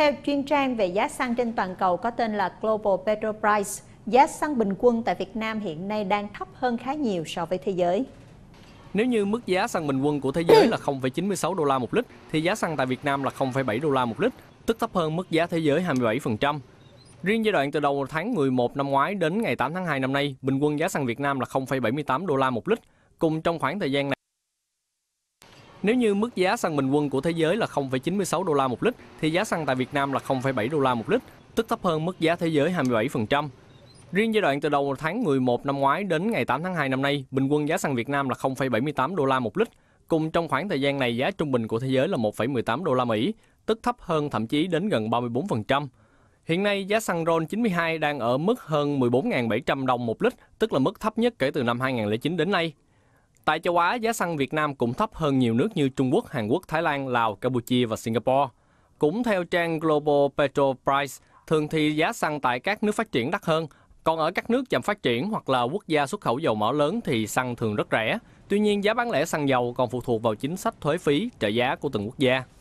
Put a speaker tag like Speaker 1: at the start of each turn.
Speaker 1: Theo chuyên trang về giá xăng trên toàn cầu có tên là Global Petrol Price, giá xăng bình quân tại Việt Nam hiện nay đang thấp hơn khá nhiều so với thế giới.
Speaker 2: Nếu như mức giá xăng bình quân của thế giới là 0,96 đô la một lít, thì giá xăng tại Việt Nam là 0,7 đô la một lít, tức thấp hơn mức giá thế giới 27%. Riêng giai đoạn từ đầu tháng 11 năm ngoái đến ngày 8 tháng 2 năm nay, bình quân giá xăng Việt Nam là 0,78 đô la một lít. Cùng trong khoảng thời gian này, nếu như mức giá xăng bình quân của thế giới là 0,96 đô la một lít, thì giá xăng tại Việt Nam là 0,7 đô la một lít, tức thấp hơn mức giá thế giới 27%. Riêng giai đoạn từ đầu tháng 11 năm ngoái đến ngày 8 tháng 2 năm nay, bình quân giá xăng Việt Nam là 0,78 đô la một lít. Cùng trong khoảng thời gian này, giá trung bình của thế giới là 1,18 đô la Mỹ, tức thấp hơn thậm chí đến gần 34%. Hiện nay, giá xăng RON 92 đang ở mức hơn 14.700 đồng một lít, tức là mức thấp nhất kể từ năm 2009 đến nay. Tại châu Á, giá xăng Việt Nam cũng thấp hơn nhiều nước như Trung Quốc, Hàn Quốc, Thái Lan, Lào, Campuchia và Singapore. Cũng theo trang Global Petrol Price, thường thì giá xăng tại các nước phát triển đắt hơn, còn ở các nước chậm phát triển hoặc là quốc gia xuất khẩu dầu mỏ lớn thì xăng thường rất rẻ. Tuy nhiên, giá bán lẻ xăng dầu còn phụ thuộc vào chính sách thuế phí, trợ giá của từng quốc gia.